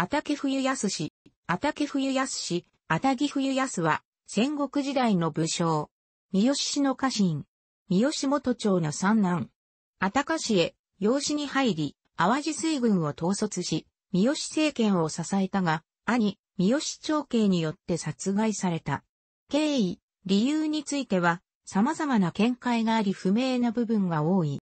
あたけ冬安やあたけ冬安やあたぎ冬安は、戦国時代の武将。三好氏の家臣。三好元長の三男。あたか氏へ、養子に入り、淡路水軍を統率し、三好政権を支えたが、兄、三好長兄によって殺害された。経緯、理由については、様々な見解があり不明な部分が多い。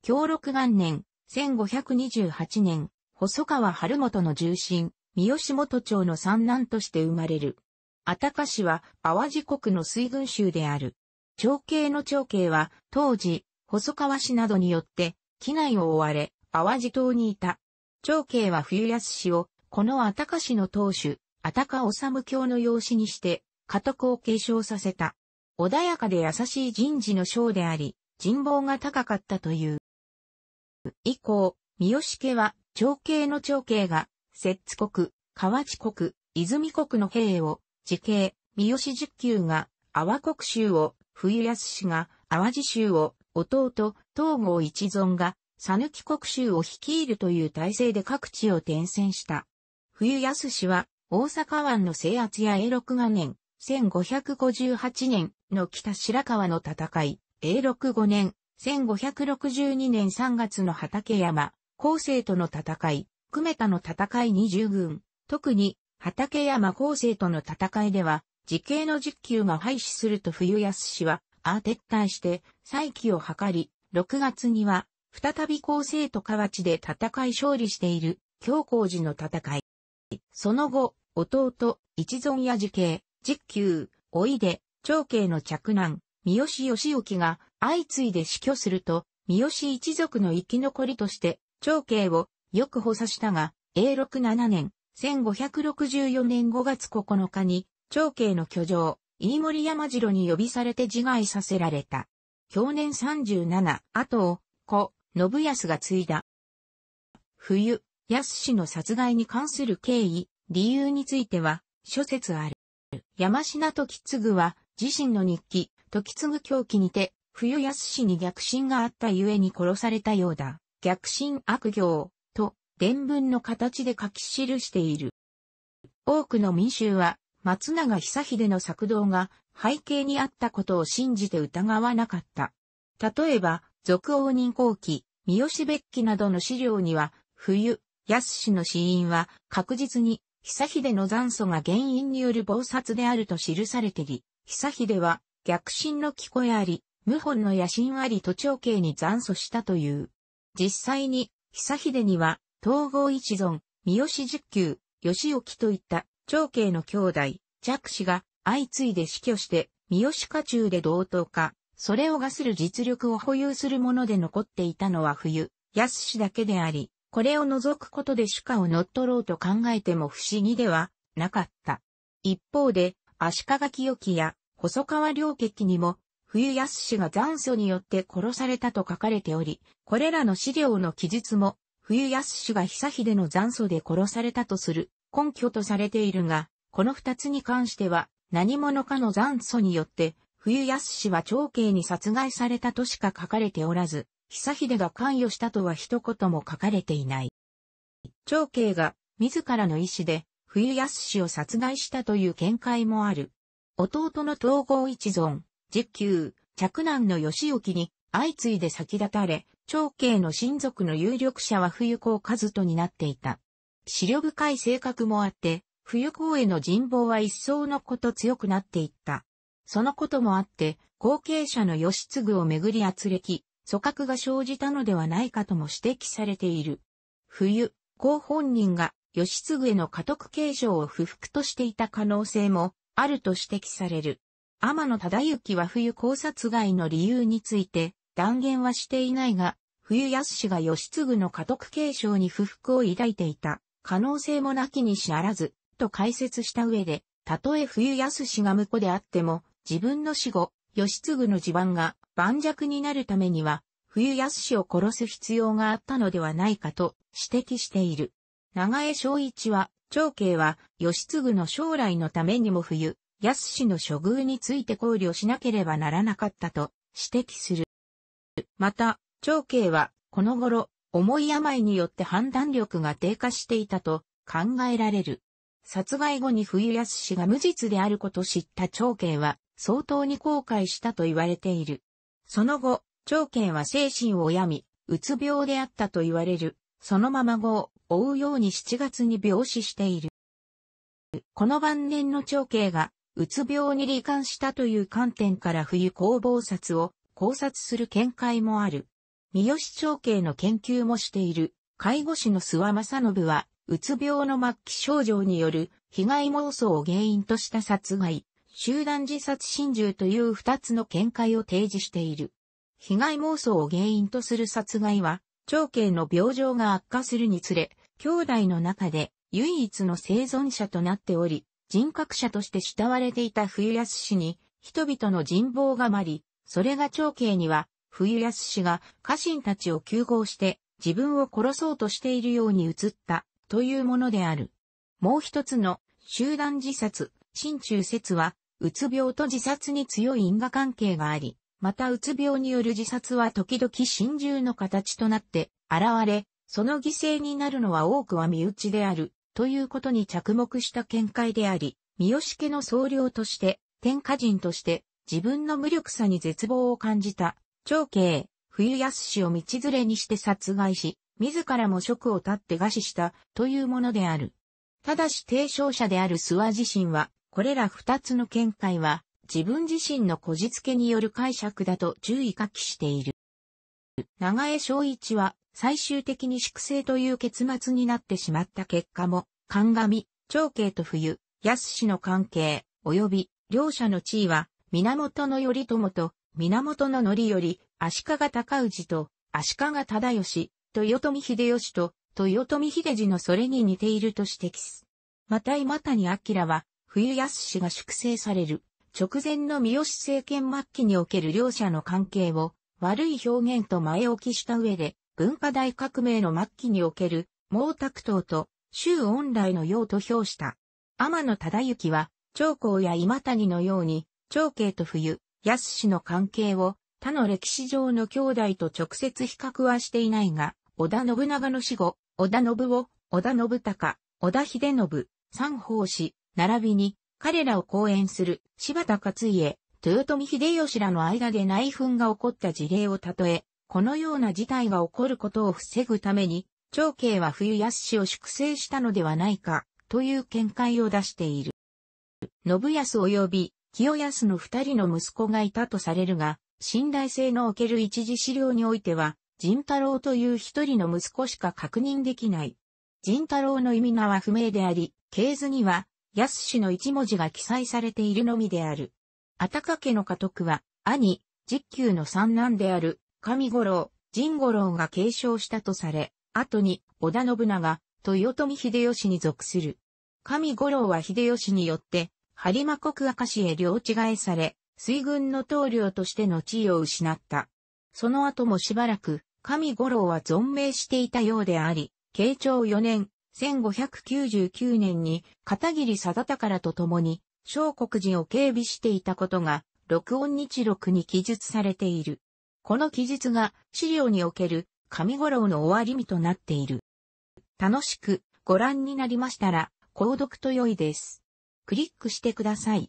協録元年、1528年、細川晴元の重臣、三好元町の三男として生まれる。安高氏は淡路国の水軍州である。長兄の長兄は当時、細川氏などによって、機内を追われ、淡路島にいた。長兄は冬安氏を、この安高氏の当主、安高治教の養子にして、家督を継承させた。穏やかで優しい人事の将であり、人望が高かったという。以降、三好家は長兄の長兄が、摂津国、河内国、泉国の兵を、時系、三好十九が、阿波国衆を、冬安氏が、淡路衆を、弟、東郷一存が、佐抜国衆を率いるという体制で各地を転戦した。冬安氏は、大阪湾の制圧や永禄元年、1558年の北白川の戦い、永禄5年、1562年3月の畠山、後世との戦い、久米田の戦い二十軍、特に畠山後世との戦いでは、時系の実給が廃止すると冬安氏は、あ撤退して、再起を図り、6月には、再び後世と河内で戦い勝利している、京光寺の戦い。その後、弟、一存や時系、実給、おいで、長兄の嫡男、三好義之が相次いで死去すると、三好一族の生き残りとして、長慶をよく補佐したが、永禄7年、1564年5月9日に、長慶の居城、飯森山城に呼びされて自害させられた。去年37、後を、子、信康が継いだ。冬、安氏の殺害に関する経緯、理由については、諸説ある。山品時継は、自身の日記、時継狂気にて、冬安氏に逆進があったゆえに殺されたようだ。逆進悪行と伝文の形で書き記している。多くの民衆は松永久秀の作動が背景にあったことを信じて疑わなかった。例えば、俗王人後期、三好別記などの資料には、冬、安氏の死因は確実に久秀の残素が原因による暴殺であると記されてり、久秀は逆進の聞こえあり、謀反の野心あり都長兄に残訴したという。実際に、久秀には、統合一存、三好十九、吉沖といった、長兄の兄弟、弱子が、相次いで死去して、三好家中で同等か、それを餓する実力を保有するもので残っていたのは冬、安だけであり、これを除くことで主家を乗っ取ろうと考えても不思議ではなかった。一方で、足利清や細川良劇にも冬安氏が残暑によって殺されたと書かれており、これらの資料の記述も、冬安氏が久秀の残暑で殺されたとする根拠とされているが、この二つに関しては、何者かの残訴によって、冬安氏は長兄に殺害されたとしか書かれておらず、久秀が関与したとは一言も書かれていない。長兄が自らの意思で冬安氏を殺害したという見解もある。弟の統合一存、十九、嫡男の義行に相次いで先立たれ、長兄の親族の有力者は冬子和人になっていた。資料深い性格もあって、冬子への人望は一層のこと強くなっていった。そのこともあって、後継者の義継をめぐり圧力、組閣が生じたのではないかとも指摘されている。冬、後本人が義継への家督継承を不服としていた可能性もあると指摘される。天野忠之は冬考察外の理由について断言はしていないが、冬安氏が義継の家督継承に不服を抱いていた可能性もなきにしあらず、と解説した上で、たとえ冬安氏が婿であっても、自分の死後、義継の地盤が盤石になるためには、冬安氏を殺す必要があったのではないかと指摘している。長江正一は、長慶は、義継の将来のためにも冬、安氏の処遇について考慮しなければならなかったと指摘する。また、長慶はこの頃、重い病によって判断力が低下していたと考えられる。殺害後に冬安氏が無実であること知った長慶は相当に後悔したと言われている。その後、長慶は精神を病み、うつ病であったと言われる。そのまま後を追うように7月に病死している。この晩年の長慶がうつ病に罹患したという観点から冬工房札を考察する見解もある。三好長慶の研究もしている、介護士の諏訪正信は、うつ病の末期症状による被害妄想を原因とした殺害、集団自殺心中という二つの見解を提示している。被害妄想を原因とする殺害は、長慶の病状が悪化するにつれ、兄弟の中で唯一の生存者となっており、人格者として慕われていた冬安氏に、人々の人望がまり、それが長兄には、冬安氏が家臣たちを急行して自分を殺そうとしているように映ったというものである。もう一つの集団自殺、心中説は、うつ病と自殺に強い因果関係があり、またうつ病による自殺は時々心中の形となって現れ、その犠牲になるのは多くは身内であるということに着目した見解であり、三好家の総領として、天下人として、自分の無力さに絶望を感じた、長兄、冬安氏を道連れにして殺害し、自らも職を立って餓死した、というものである。ただし提唱者である諏訪自身は、これら二つの見解は、自分自身のこじつけによる解釈だと注意書きしている。長江正一は、最終的に粛清という結末になってしまった結果も、鑑み、長慶と冬、安氏の関係、及び、両者の地位は、源頼朝と、源の頼、より、足利尊氏と、足利忠義、豊臣秀吉と、豊臣秀次のそれに似ていると指摘す。また今谷明は、冬安氏が粛清される、直前の三好政権末期における両者の関係を、悪い表現と前置きした上で、文化大革命の末期における毛沢東と周恩来のようと評した。天野忠之は、長江や今谷のように、長慶と冬、安氏の関係を他の歴史上の兄弟と直接比較はしていないが、織田信長の死後、織田信夫、織田信孝、織田秀信、三法師、並びに彼らを講演する柴田勝家、豊臣秀吉らの間で内紛が起こった事例を例え、このような事態が起こることを防ぐために、長慶は冬安氏を粛清したのではないか、という見解を出している。信康及び清康の二人の息子がいたとされるが、信頼性のおける一時資料においては、仁太郎という一人の息子しか確認できない。仁太郎の意味名は不明であり、系図には、安氏の一文字が記載されているのみである。あたか家の家督は、兄、実級の三男である、上五郎、神五郎が継承したとされ、後に織田信長、豊臣秀吉に属する。上五郎は秀吉によって、播磨国明市へ領地替えされ、水軍の棟領としての地位を失った。その後もしばらく、上五郎は存命していたようであり、慶長4年、1599年に片桐貞宝と共に、小国寺を警備していたことが、録音日録に記述されている。この記述が資料における神五郎の終わり身となっている。楽しくご覧になりましたら、購読と良いです。クリックしてください。